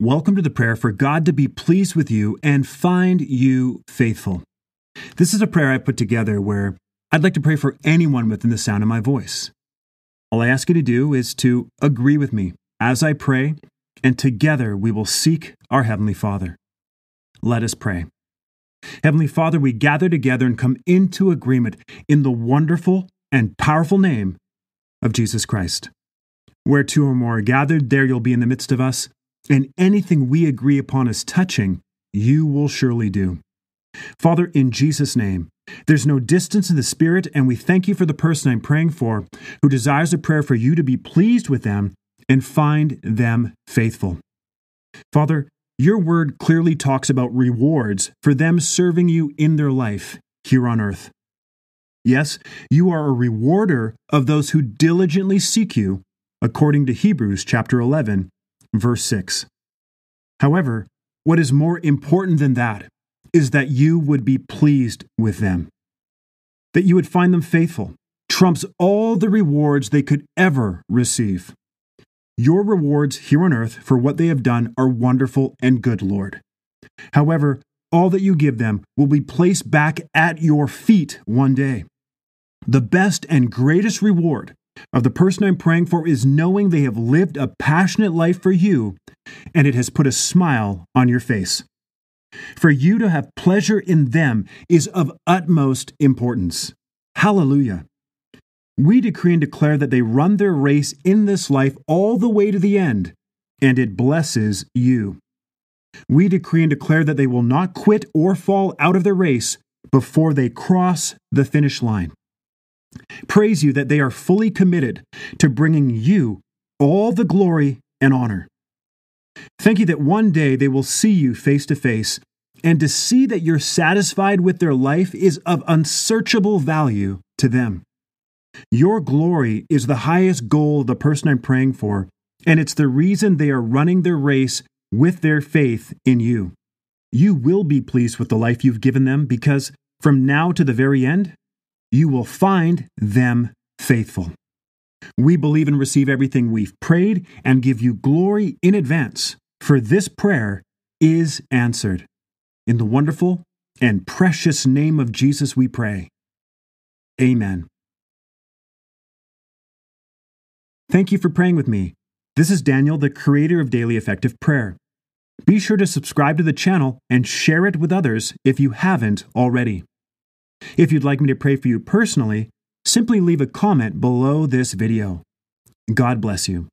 Welcome to the prayer for God to be pleased with you and find you faithful. This is a prayer I put together where I'd like to pray for anyone within the sound of my voice. All I ask you to do is to agree with me as I pray, and together we will seek our Heavenly Father. Let us pray. Heavenly Father, we gather together and come into agreement in the wonderful and powerful name of Jesus Christ. Where two or more are gathered, there you'll be in the midst of us and anything we agree upon as touching, you will surely do. Father, in Jesus' name, there's no distance in the Spirit, and we thank you for the person I'm praying for who desires a prayer for you to be pleased with them and find them faithful. Father, your word clearly talks about rewards for them serving you in their life here on earth. Yes, you are a rewarder of those who diligently seek you, according to Hebrews chapter 11, verse 6. However, what is more important than that is that you would be pleased with them, that you would find them faithful, trumps all the rewards they could ever receive. Your rewards here on earth for what they have done are wonderful and good, Lord. However, all that you give them will be placed back at your feet one day. The best and greatest reward of the person I'm praying for is knowing they have lived a passionate life for you and it has put a smile on your face. For you to have pleasure in them is of utmost importance. Hallelujah. We decree and declare that they run their race in this life all the way to the end, and it blesses you. We decree and declare that they will not quit or fall out of their race before they cross the finish line praise you that they are fully committed to bringing you all the glory and honor. Thank you that one day they will see you face to face, and to see that you're satisfied with their life is of unsearchable value to them. Your glory is the highest goal of the person I'm praying for, and it's the reason they are running their race with their faith in you. You will be pleased with the life you've given them because from now to the very end, you will find them faithful. We believe and receive everything we've prayed and give you glory in advance, for this prayer is answered. In the wonderful and precious name of Jesus, we pray. Amen. Thank you for praying with me. This is Daniel, the creator of Daily Effective Prayer. Be sure to subscribe to the channel and share it with others if you haven't already. If you'd like me to pray for you personally, simply leave a comment below this video. God bless you.